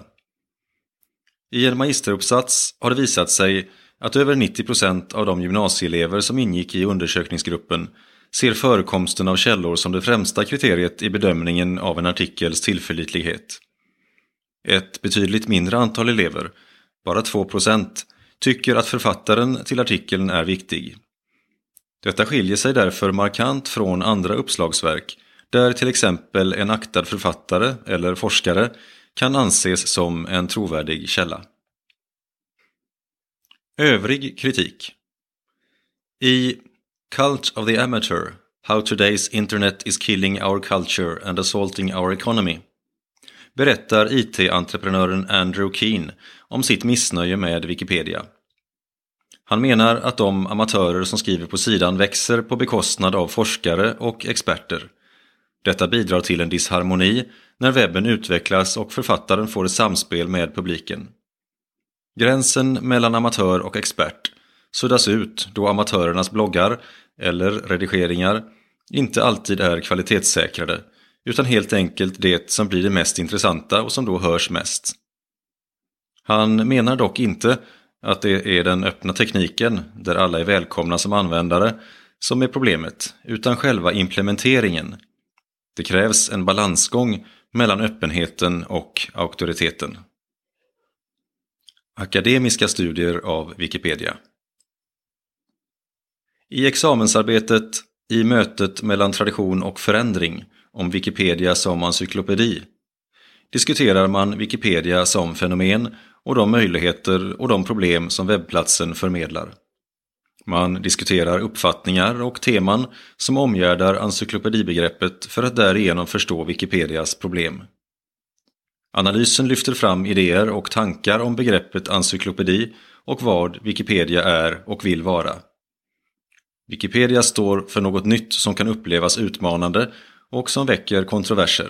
I en magisteruppsats har det visat sig att över 90 av de gymnasieelever som ingick i undersökningsgruppen ser förekomsten av källor som det främsta kriteriet i bedömningen av en artikels tillförlitlighet. Ett betydligt mindre antal elever, bara 2 tycker att författaren till artikeln är viktig. Detta skiljer sig därför markant från andra uppslagsverk där till exempel en aktad författare eller forskare kan anses som en trovärdig källa. Övrig kritik i Cult of the Amateur How Today's Internet is Killing Our Culture and Assaulting Our Economy berättar IT-entreprenören Andrew Keen om sitt missnöje med Wikipedia. Han menar att de amatörer som skriver på sidan växer på bekostnad av forskare och experter. Detta bidrar till en disharmoni när webben utvecklas och författaren får ett samspel med publiken. Gränsen mellan amatör och expert suddas ut då amatörernas bloggar eller redigeringar inte alltid är kvalitetssäkrade utan helt enkelt det som blir det mest intressanta och som då hörs mest. Han menar dock inte att det är den öppna tekniken, där alla är välkomna som användare, som är problemet, utan själva implementeringen. Det krävs en balansgång mellan öppenheten och auktoriteten. Akademiska studier av Wikipedia i examensarbetet I mötet mellan tradition och förändring om Wikipedia som encyklopedi diskuterar man Wikipedia som fenomen och de möjligheter och de problem som webbplatsen förmedlar. Man diskuterar uppfattningar och teman som omgärdar encyklopedibegreppet för att därigenom förstå Wikipedias problem. Analysen lyfter fram idéer och tankar om begreppet encyklopedi och vad Wikipedia är och vill vara. Wikipedia står för något nytt som kan upplevas utmanande och som väcker kontroverser.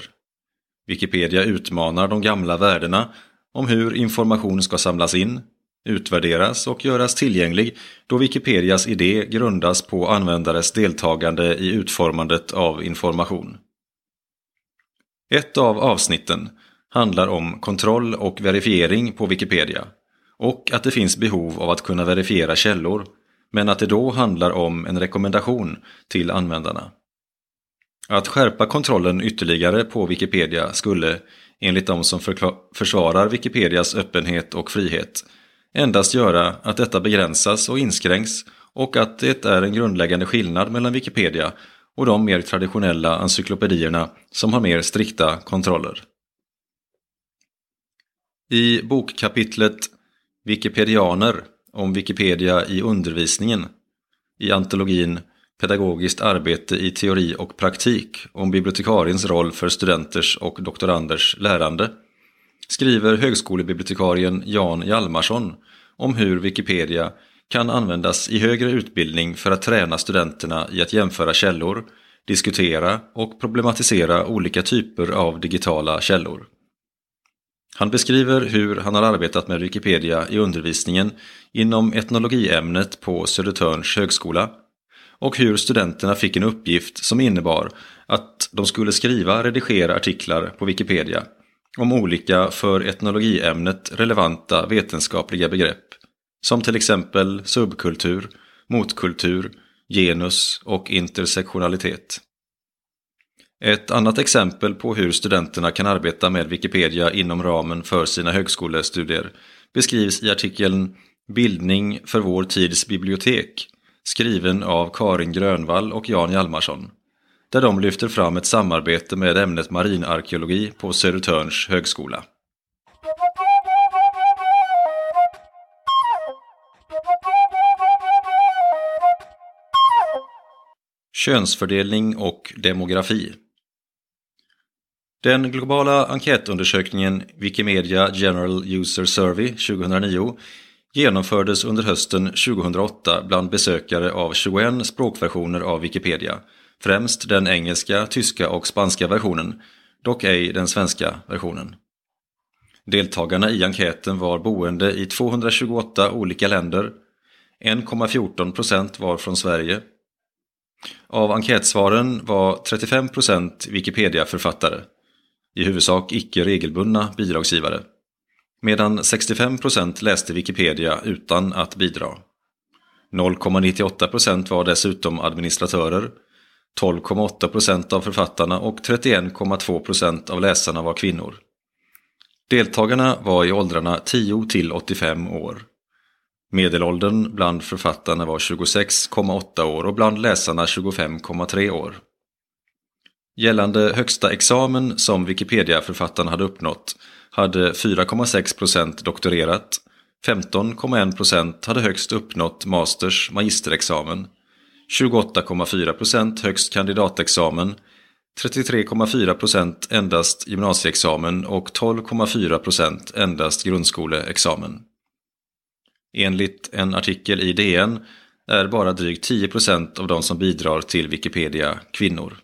Wikipedia utmanar de gamla värdena om hur information ska samlas in, utvärderas och göras tillgänglig då Wikipedias idé grundas på användares deltagande i utformandet av information. Ett av avsnitten handlar om kontroll och verifiering på Wikipedia och att det finns behov av att kunna verifiera källor men att det då handlar om en rekommendation till användarna. Att skärpa kontrollen ytterligare på Wikipedia skulle, enligt de som försvarar Wikipedias öppenhet och frihet, endast göra att detta begränsas och inskränks och att det är en grundläggande skillnad mellan Wikipedia och de mer traditionella encyklopedierna som har mer strikta kontroller. I bokkapitlet Wikipedianer om Wikipedia i undervisningen i antologin Pedagogiskt arbete i teori och praktik om bibliotekariens roll för studenters och doktoranders lärande skriver högskolebibliotekarien Jan Hjalmarsson om hur Wikipedia kan användas i högre utbildning för att träna studenterna i att jämföra källor, diskutera och problematisera olika typer av digitala källor. Han beskriver hur han har arbetat med Wikipedia i undervisningen inom etnologiämnet på Södertörns högskola och hur studenterna fick en uppgift som innebar att de skulle skriva redigera artiklar på Wikipedia om olika för etnologiämnet relevanta vetenskapliga begrepp som till exempel subkultur, motkultur, genus och intersektionalitet. Ett annat exempel på hur studenterna kan arbeta med Wikipedia inom ramen för sina högskolestudier beskrivs i artikeln Bildning för vår tids bibliotek skriven av Karin Grönvall och Jan Hjalmarsson där de lyfter fram ett samarbete med ämnet marinarkeologi på Södertörns högskola. Könsfördelning och demografi den globala enkätundersökningen Wikimedia General User Survey 2009 genomfördes under hösten 2008 bland besökare av 21 språkversioner av Wikipedia, främst den engelska, tyska och spanska versionen, dock ej den svenska versionen. Deltagarna i enkäten var boende i 228 olika länder. 1,14 var från Sverige. Av enkätsvaren var 35 procent Wikipedia-författare i huvudsak icke regelbundna bidragsgivare. Medan 65 läste Wikipedia utan att bidra. 0,98 var dessutom administratörer, 12,8 av författarna och 31,2 av läsarna var kvinnor. Deltagarna var i åldrarna 10 till 85 år. Medelåldern bland författarna var 26,8 år och bland läsarna 25,3 år. Gällande högsta examen som Wikipedia-författaren hade uppnått hade 4,6 doktorerat, 15,1 hade högst uppnått masters magisterexamen, 28,4 högst kandidatexamen, 33,4 endast gymnasieexamen och 12,4 endast grundskoleexamen. Enligt en artikel i DN är bara drygt 10 av de som bidrar till Wikipedia kvinnor.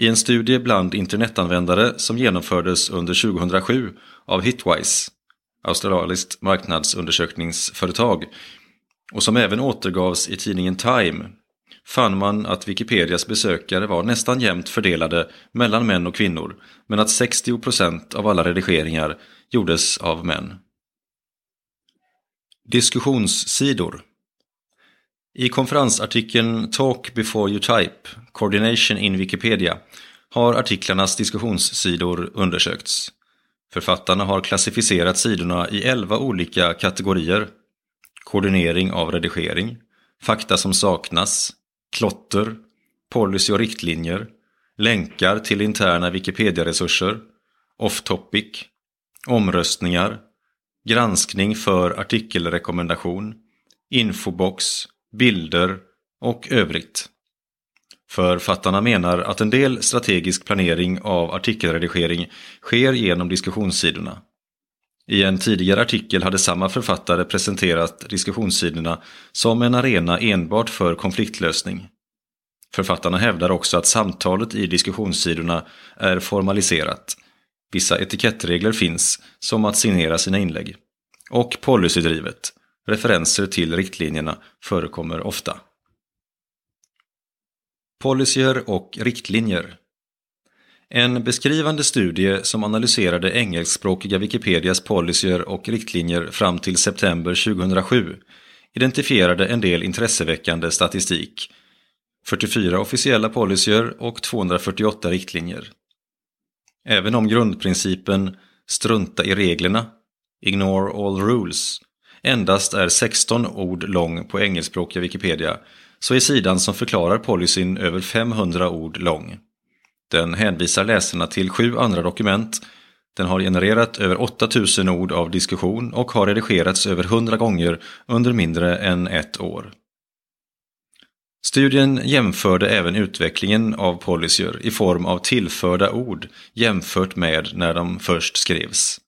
I en studie bland internetanvändare som genomfördes under 2007 av Hitwise, australiskt marknadsundersökningsföretag, och som även återgavs i tidningen Time, fann man att Wikipedias besökare var nästan jämnt fördelade mellan män och kvinnor, men att 60 av alla redigeringar gjordes av män. Diskussionssidor i konferensartikeln Talk before you type, Coordination in Wikipedia har artiklarnas diskussionssidor undersökts. Författarna har klassificerat sidorna i elva olika kategorier. Koordinering av redigering, fakta som saknas, klotter, policy och riktlinjer, länkar till interna Wikipedia-resurser, off-topic, omröstningar, granskning för artikelrekommendation, infobox bilder och övrigt. Författarna menar att en del strategisk planering av artikelredigering sker genom diskussionssidorna. I en tidigare artikel hade samma författare presenterat diskussionssidorna som en arena enbart för konfliktlösning. Författarna hävdar också att samtalet i diskussionssidorna är formaliserat. Vissa etikettregler finns, som att signera sina inlägg. Och policydrivet, Referenser till riktlinjerna förekommer ofta. Policyer och riktlinjer En beskrivande studie som analyserade engelskspråkiga Wikipedias policyer och riktlinjer fram till september 2007 identifierade en del intresseväckande statistik. 44 officiella policyer och 248 riktlinjer. Även om grundprincipen “strunta i reglerna” Ignore all rules endast är 16 ord lång på engelskspråkiga Wikipedia så är sidan som förklarar policyn över 500 ord lång. Den hänvisar läsarna till sju andra dokument. Den har genererat över 8000 ord av diskussion och har redigerats över 100 gånger under mindre än ett år. Studien jämförde även utvecklingen av policyer i form av tillförda ord jämfört med när de först skrevs.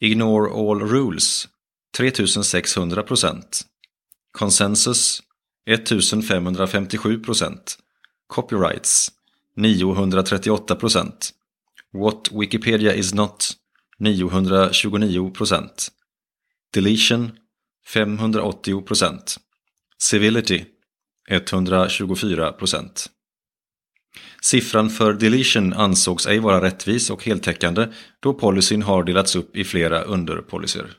Ignore all rules 3600 procent. Consensus 1557 procent. Copyrights 938 procent. What Wikipedia is not 929 procent. Deletion 580 procent. Civility 124 procent. Siffran för deletion ansågs ej vara rättvis och heltäckande då policyn har delats upp i flera underpolicyer.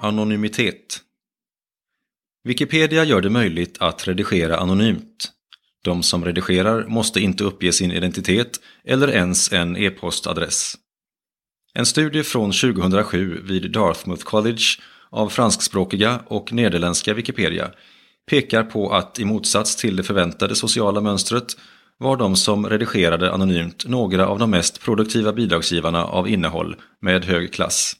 Anonymitet Wikipedia gör det möjligt att redigera anonymt. De som redigerar måste inte uppge sin identitet eller ens en e-postadress. En studie från 2007 vid Dartmouth College av franskspråkiga och nederländska Wikipedia pekar på att i motsats till det förväntade sociala mönstret var de som redigerade anonymt några av de mest produktiva bidragsgivarna av innehåll med hög klass.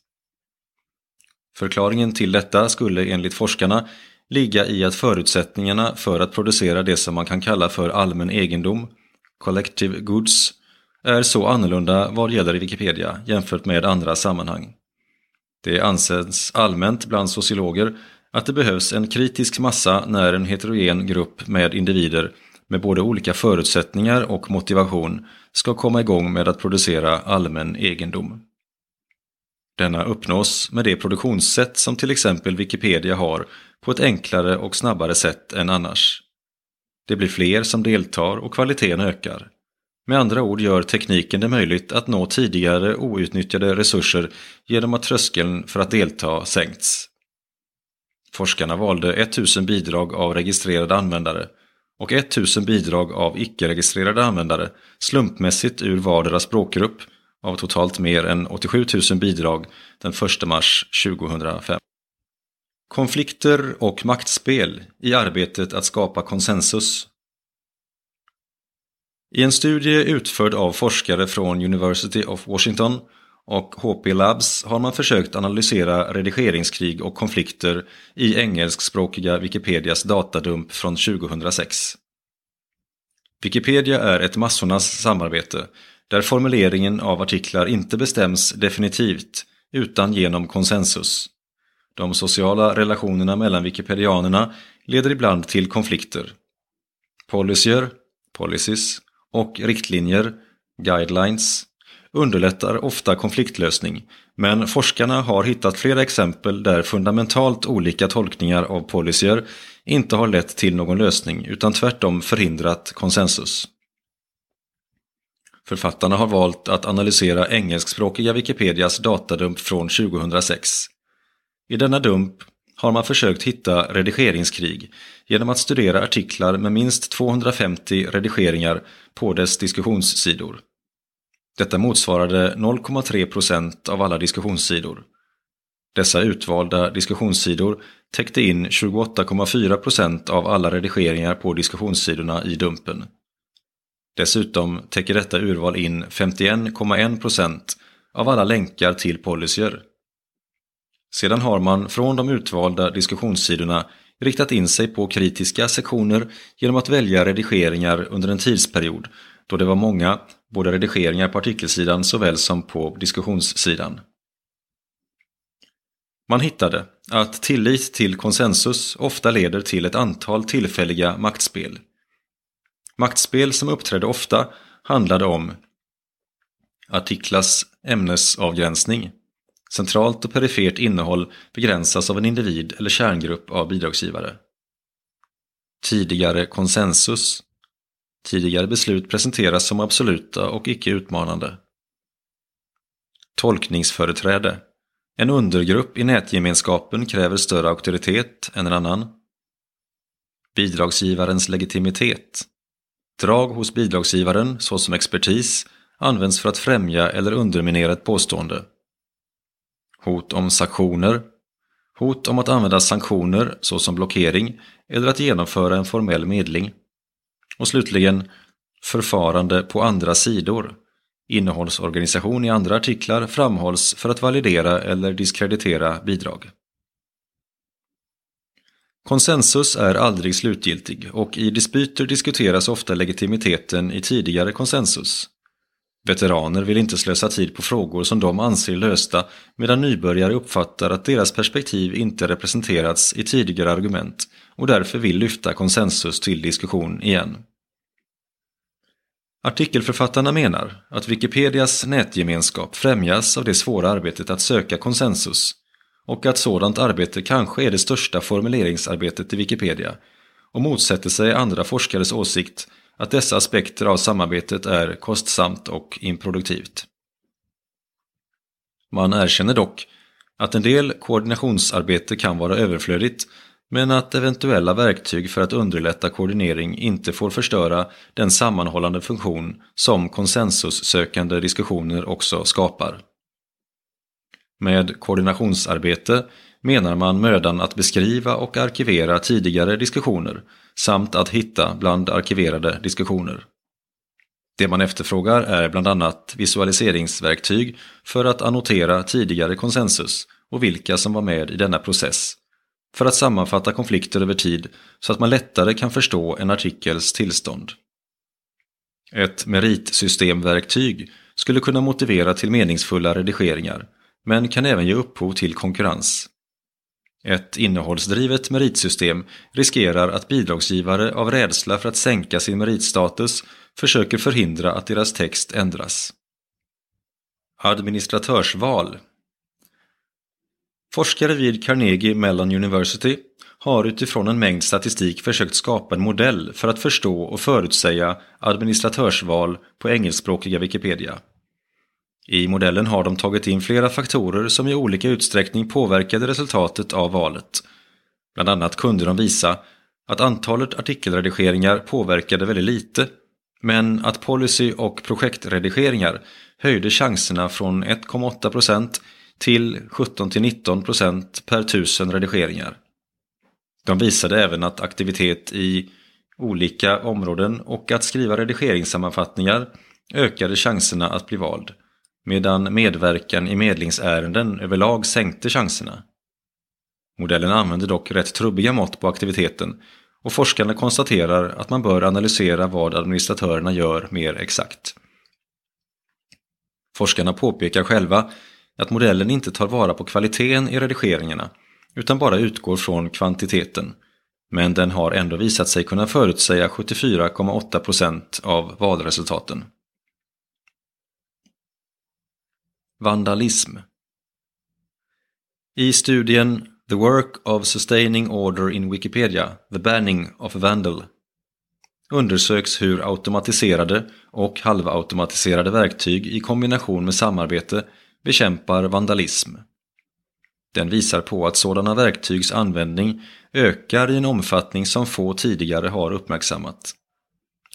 Förklaringen till detta skulle enligt forskarna ligga i att förutsättningarna för att producera det som man kan kalla för allmän egendom, collective goods, är så annorlunda vad gäller Wikipedia jämfört med andra sammanhang. Det anses allmänt bland sociologer att det behövs en kritisk massa när en heterogen grupp med individer med både olika förutsättningar och motivation ska komma igång med att producera allmän egendom. Denna uppnås med det produktionssätt som till exempel Wikipedia har på ett enklare och snabbare sätt än annars. Det blir fler som deltar och kvaliteten ökar. Med andra ord gör tekniken det möjligt att nå tidigare outnyttjade resurser genom att tröskeln för att delta sänkts. Forskarna valde 1000 bidrag av registrerade användare och 1000 bidrag av icke-registrerade användare slumpmässigt ur vardera språkgrupp av totalt mer än 87 000 bidrag den 1 mars 2005. Konflikter och maktspel i arbetet att skapa konsensus. I en studie utförd av forskare från University of Washington och HP Labs har man försökt analysera redigeringskrig och konflikter i engelskspråkiga Wikipedias datadump från 2006. Wikipedia är ett massornas samarbete där formuleringen av artiklar inte bestäms definitivt utan genom konsensus. De sociala relationerna mellan wikipedianerna leder ibland till konflikter. Policier policies och riktlinjer, guidelines, underlättar ofta konfliktlösning, men forskarna har hittat flera exempel där fundamentalt olika tolkningar av policyer inte har lett till någon lösning utan tvärtom förhindrat konsensus. Författarna har valt att analysera engelskspråkiga Wikipedias datadump från 2006. I denna dump har man försökt hitta redigeringskrig genom att studera artiklar med minst 250 redigeringar på dess diskussionssidor. Detta motsvarade 0,3 procent av alla diskussionssidor. Dessa utvalda diskussionssidor täckte in 28,4 procent av alla redigeringar på diskussionssidorna i Dumpen. Dessutom täcker detta urval in 51,1 procent av alla länkar till policyer. Sedan har man från de utvalda diskussionssidorna riktat in sig på kritiska sektioner genom att välja redigeringar under en tidsperiod då det var många både redigeringar på artikelsidan såväl som på diskussionssidan. Man hittade att tillit till konsensus ofta leder till ett antal tillfälliga maktspel. Maktspel som uppträdde ofta handlade om Artiklas ämnesavgränsning. Centralt och perifert innehåll begränsas av en individ eller kärngrupp av bidragsgivare. Tidigare konsensus Tidigare beslut presenteras som absoluta och icke utmanande. Tolkningsföreträde En undergrupp i nätgemenskapen kräver större auktoritet än en annan. Bidragsgivarens legitimitet Drag hos bidragsgivaren, såsom expertis, används för att främja eller underminera ett påstående. Hot om sanktioner Hot om att använda sanktioner, såsom blockering, eller att genomföra en formell medling. Och slutligen Förfarande på andra sidor. Innehållsorganisation i andra artiklar framhålls för att validera eller diskreditera bidrag. Konsensus är aldrig slutgiltig och i dispyter diskuteras ofta legitimiteten i tidigare konsensus. Veteraner vill inte slösa tid på frågor som de anser lösta medan nybörjare uppfattar att deras perspektiv inte representerats i tidigare argument och därför vill lyfta konsensus till diskussion igen. Artikelförfattarna menar att Wikipedias nätgemenskap främjas av det svåra arbetet att söka konsensus och att sådant arbete kanske är det största formuleringsarbetet i Wikipedia och motsätter sig andra forskares åsikt att dessa aspekter av samarbetet är kostsamt och improduktivt. Man erkänner dock att en del koordinationsarbete kan vara överflödigt men att eventuella verktyg för att underlätta koordinering inte får förstöra den sammanhållande funktion som konsensussökande diskussioner också skapar. Med koordinationsarbete menar man mödan att beskriva och arkivera tidigare diskussioner samt att hitta bland arkiverade diskussioner. Det man efterfrågar är bland annat visualiseringsverktyg för att annotera tidigare konsensus och vilka som var med i denna process för att sammanfatta konflikter över tid så att man lättare kan förstå en artikels tillstånd. Ett meritsystemverktyg skulle kunna motivera till meningsfulla redigeringar, men kan även ge upphov till konkurrens. Ett innehållsdrivet meritsystem riskerar att bidragsgivare av rädsla för att sänka sin meritstatus försöker förhindra att deras text ändras. Administratörsval Forskare vid Carnegie Mellon University har utifrån en mängd statistik försökt skapa en modell för att förstå och förutsäga administratörsval på engelskspråkiga Wikipedia. I modellen har de tagit in flera faktorer som i olika utsträckning påverkade resultatet av valet. Bland annat kunde de visa att antalet artikelredigeringar påverkade väldigt lite, men att policy och projektredigeringar höjde chanserna från 1,8 till 17-19% per tusen redigeringar. De visade även att aktivitet i olika områden och att skriva redigeringssammanfattningar ökade chanserna att bli vald, medan medverkan i medlingsärenden överlag sänkte chanserna. Modellen använder dock rätt trubbiga mått på aktiviteten och forskarna konstaterar att man bör analysera vad administratörerna gör mer exakt. Forskarna påpekar själva att modellen inte tar vara på kvaliteten i redigeringarna utan bara utgår från kvantiteten. Men den har ändå visat sig kunna förutsäga 74,8 av valresultaten. Vandalism I studien The Work of Sustaining Order in Wikipedia, The Banning of Vandal undersöks hur automatiserade och halvautomatiserade verktyg i kombination med samarbete bekämpar vandalism. Den visar på att sådana verktygs användning ökar i en omfattning som få tidigare har uppmärksammat.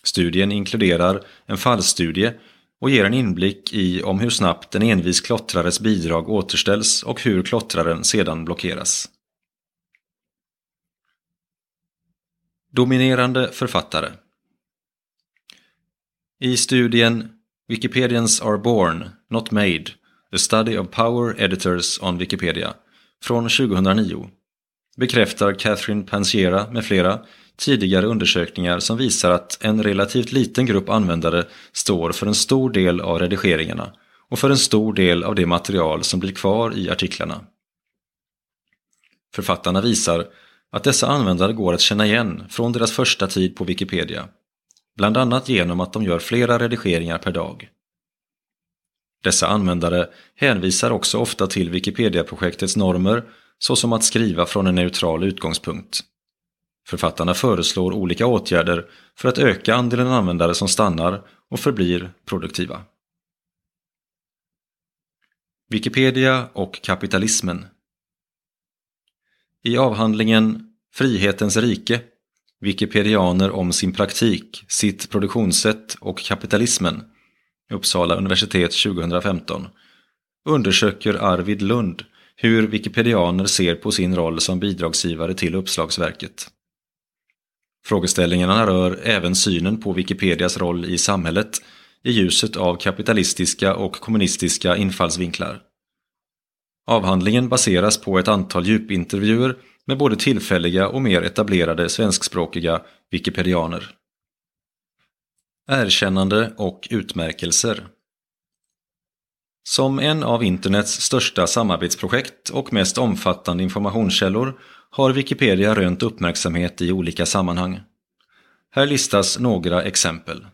Studien inkluderar en fallstudie och ger en inblick i om hur snabbt en envis klottrares bidrag återställs och hur klottraren sedan blockeras. Dominerande författare I studien Wikipedians are born, not made The Study of Power Editors on Wikipedia från 2009 bekräftar Catherine Pansiera med flera tidigare undersökningar som visar att en relativt liten grupp användare står för en stor del av redigeringarna och för en stor del av det material som blir kvar i artiklarna. Författarna visar att dessa användare går att känna igen från deras första tid på Wikipedia, bland annat genom att de gör flera redigeringar per dag. Dessa användare hänvisar också ofta till Wikipedia-projektets normer såsom att skriva från en neutral utgångspunkt. Författarna föreslår olika åtgärder för att öka andelen användare som stannar och förblir produktiva. Wikipedia och kapitalismen I avhandlingen Frihetens rike Wikipedianer om sin praktik, sitt produktionssätt och kapitalismen Uppsala universitet 2015, undersöker Arvid Lund hur wikipedianer ser på sin roll som bidragsgivare till uppslagsverket. Frågeställningarna rör även synen på Wikipedias roll i samhället i ljuset av kapitalistiska och kommunistiska infallsvinklar. Avhandlingen baseras på ett antal djupintervjuer med både tillfälliga och mer etablerade svenskspråkiga wikipedianer. Erkännande och utmärkelser Som en av internets största samarbetsprojekt och mest omfattande informationskällor har Wikipedia rönt uppmärksamhet i olika sammanhang. Här listas några exempel.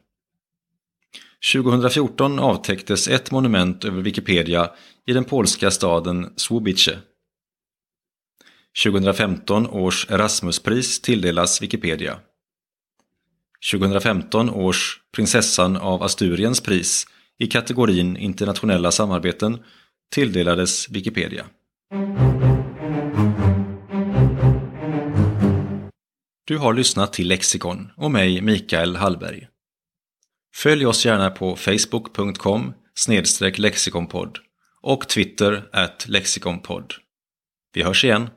2014 avtäcktes ett monument över Wikipedia i den polska staden Słubice. 2015 års Erasmuspris tilldelas Wikipedia. 2015 års Prinsessan av Asturiens pris i kategorin internationella samarbeten tilldelades Wikipedia. Du har lyssnat till Lexikon och mig, Mikael Hallberg. Följ oss gärna på facebook.com lexikonpodd och twitter at lexikonpodd. Vi hörs igen!